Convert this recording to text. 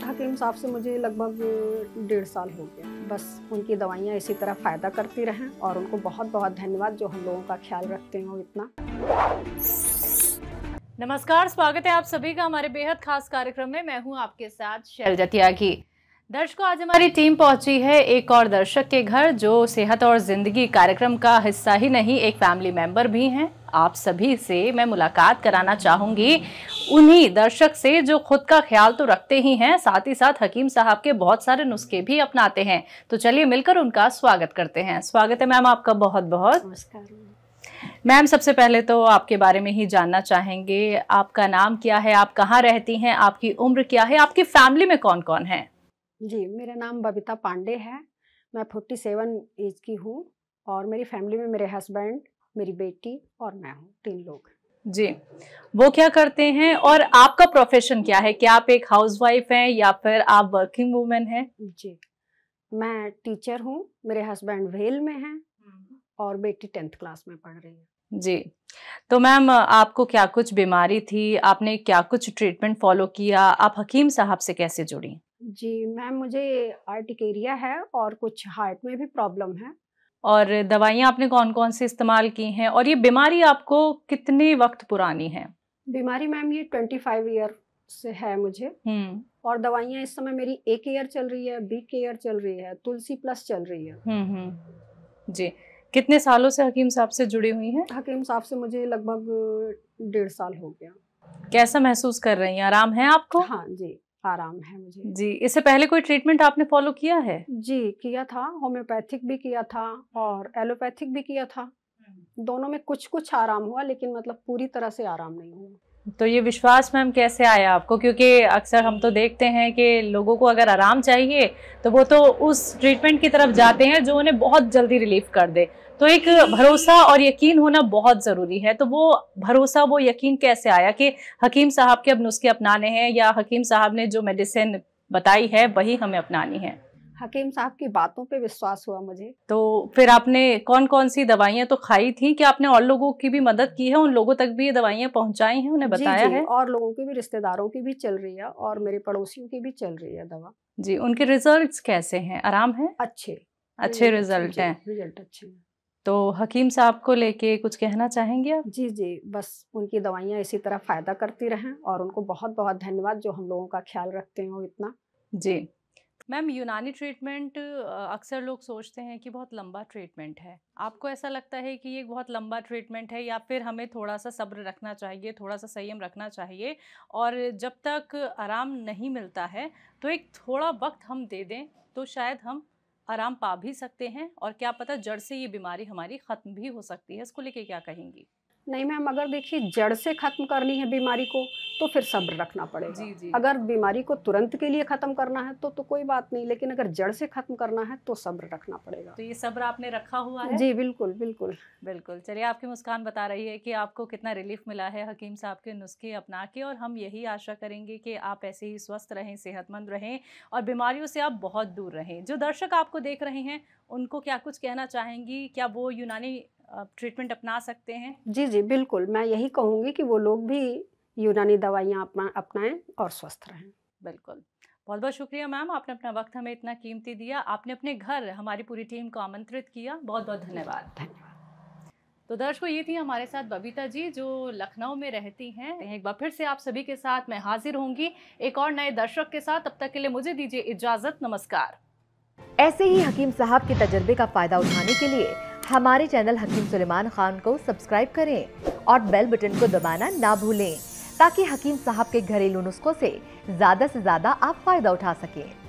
हकीम साहब से मुझे लगभग डेढ़ साल हो गया बस उनकी दवाइयाँ इसी तरह फ़ायदा करती रहें और उनको बहुत बहुत धन्यवाद जो हम लोगों का ख्याल रखते हैं इतना नमस्कार स्वागत है आप सभी का हमारे बेहद खास कार्यक्रम में मैं हूं आपके साथ शैलजा त्यागी दर्शकों आज हमारी टीम पहुंची है एक और दर्शक के घर जो सेहत और ज़िंदगी कार्यक्रम का हिस्सा ही नहीं एक फैमिली मेंबर भी हैं आप सभी से मैं मुलाकात कराना चाहूंगी उन्हीं दर्शक से जो खुद का ख्याल तो रखते ही हैं साथ ही साथ हकीम साहब के बहुत सारे नुस्खे भी अपनाते हैं तो चलिए मिलकर उनका स्वागत करते हैं स्वागत है मैम आपका बहुत बहुत मैम सबसे पहले तो आपके बारे में ही जानना चाहेंगे आपका नाम क्या है आप कहाँ रहती हैं आपकी उम्र क्या है आपकी फैमिली में कौन कौन है जी मेरा नाम बबीता पांडे है मैं फोर्टी सेवन एज की हूँ और मेरी फैमिली में मेरे हस्बैंड मेरी बेटी और मैं हूँ तीन लोग जी वो क्या करते हैं और आपका प्रोफेशन क्या है क्या आप एक हाउसवाइफ हैं या फिर आप वर्किंग वूमेन हैं जी मैं टीचर हूँ मेरे हस्बैंड वेल में हैं और बेटी टेंथ क्लास में पढ़ रही है जी तो मैम आपको क्या कुछ बीमारी थी आपने क्या कुछ ट्रीटमेंट फॉलो किया आप हकीम साहब से कैसे जुड़ी जी मैम मुझे आर्टिकेरिया है और कुछ हार्ट में भी प्रॉब्लम है और दवाइयाँ आपने कौन कौन से इस्तेमाल की हैं और ये बीमारी आपको कितने वक्त पुरानी है बीमारी मैम ये ट्वेंटी फाइव ईयर से है मुझे और दवाइयाँ इस समय मेरी ए केयर चल रही है बी केयर चल रही है तुलसी प्लस चल रही है जी कितने सालों से हकीम साहब से जुड़ी हुई हैं हकीम साहब से मुझे लगभग डेढ़ साल हो गया कैसा महसूस कर रही हैं आराम है आपको हाँ जी आराम है मुझे जी इससे पहले कोई ट्रीटमेंट आपने फॉलो किया है जी किया था होम्योपैथिक भी किया था और एलोपैथिक भी किया था हम्म। दोनों में कुछ कुछ आराम हुआ लेकिन मतलब पूरी तरह से आराम नहीं हुआ तो ये विश्वास मैम कैसे आया आपको क्योंकि अक्सर हम तो देखते हैं कि लोगों को अगर आराम चाहिए तो वो तो उस ट्रीटमेंट की तरफ जाते हैं जो उन्हें बहुत जल्दी रिलीफ कर दे तो एक भरोसा और यकीन होना बहुत ज़रूरी है तो वो भरोसा वो यकीन कैसे आया कि हकीम साहब के अब नुस्खे अपनाने हैं या हकीम साहब ने जो मेडिसिन बताई है वही हमें अपनानी है हकीम साहब की बातों पे विश्वास हुआ मुझे तो फिर आपने कौन कौन सी दवाइयाँ तो खाई थी कि आपने और लोगों की भी मदद की है उन लोगों तक भी ये दवाइयाँ पहुँचाई हैं उन्हें बताया जी, जी, है और लोगों की भी रिश्तेदारों की भी चल रही है और मेरे पड़ोसियों की भी चल रही है दवा जी उनके रिजल्ट कैसे हैं आराम है अच्छे अच्छे रिजल्ट हैं रिजल्ट अच्छे तो हकीम साहब को लेके कुछ कहना चाहेंगे आप जी जी बस उनकी दवाइयाँ इसी तरह फ़ायदा करती रहें और उनको बहुत बहुत धन्यवाद जो हम लोगों का ख्याल रखते हैं इतना जी मैम यूनानी ट्रीटमेंट अक्सर लोग सोचते हैं कि बहुत लंबा ट्रीटमेंट है आपको ऐसा लगता है कि ये बहुत लंबा ट्रीटमेंट है या फिर हमें थोड़ा सा सब्र रखना चाहिए थोड़ा सा संयम रखना चाहिए और जब तक आराम नहीं मिलता है तो एक थोड़ा वक्त हम दे दें तो शायद हम आराम पा भी सकते हैं और क्या पता जड़ से ये बीमारी हमारी ख़त्म भी हो सकती है इसको लेके क्या कहेंगी नहीं मैम अगर देखिए जड़ से ख़त्म करनी है बीमारी को तो फिर सब्र रखना पड़ेगा जी जी। अगर बीमारी को तुरंत के लिए ख़त्म करना है तो तो कोई बात नहीं लेकिन अगर जड़ से ख़त्म करना है तो सब्र रखना पड़ेगा तो ये सब्र आपने रखा हुआ है जी बिल्कुल बिल्कुल बिल्कुल चलिए आपकी मुस्कान बता रही है कि आपको कितना रिलीफ मिला है हकीम साहब के नुस्खे अपना के और हम यही आशा करेंगे कि आप ऐसे ही स्वस्थ रहें सेहतमंद रहें और बीमारियों से आप बहुत दूर रहें जो दर्शक आपको देख रहे हैं उनको क्या कुछ कहना चाहेंगी क्या वो यूनानी ट्रीटमेंट अपना सकते हैं जी जी बिल्कुल मैं यही कहूँगी कि वो लोग भी यूनानी दवाइयाँ अपना अपनाएं और स्वस्थ रहें बिल्कुल बहुत बहुत शुक्रिया मैम आपने अपना वक्त हमें इतना कीमती दिया आपने अपने घर हमारी पूरी टीम को आमंत्रित किया बहुत बहुत धन्यवाद धन्यवाद तो दर्शकों ये थी हमारे साथ बबीता जी जो लखनऊ में रहती हैं एक बार फिर से आप सभी के साथ मैं हाजिर होंगी एक और नए दर्शक के साथ अब तक के लिए मुझे दीजिए इजाजत नमस्कार ऐसे ही हकीम साहब के तजर्बे का फायदा उठाने के लिए हमारे चैनल हकीम सुलेमान खान को सब्सक्राइब करें और बेल बटन को दबाना ना भूलें ताकि हकीम साहब के घरेलू नुस्खों से ज़्यादा से ज़्यादा आप फ़ायदा उठा सकें